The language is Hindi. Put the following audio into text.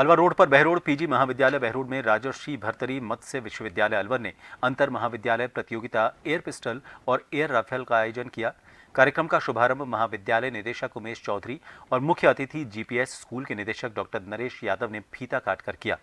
अलवर रोड पर बहरोड पीजी महाविद्यालय बहरोड में राजर्षि भरतरी मत्स्य विश्वविद्यालय अलवर ने अंतर महाविद्यालय प्रतियोगिता एयर पिस्टल और एयर राफेल का आयोजन किया कार्यक्रम का शुभारंभ महाविद्यालय निदेशक उमेश चौधरी और मुख्य अतिथि जीपीएस स्कूल के निदेशक डॉक्टर नरेश यादव ने फीता काटकर किया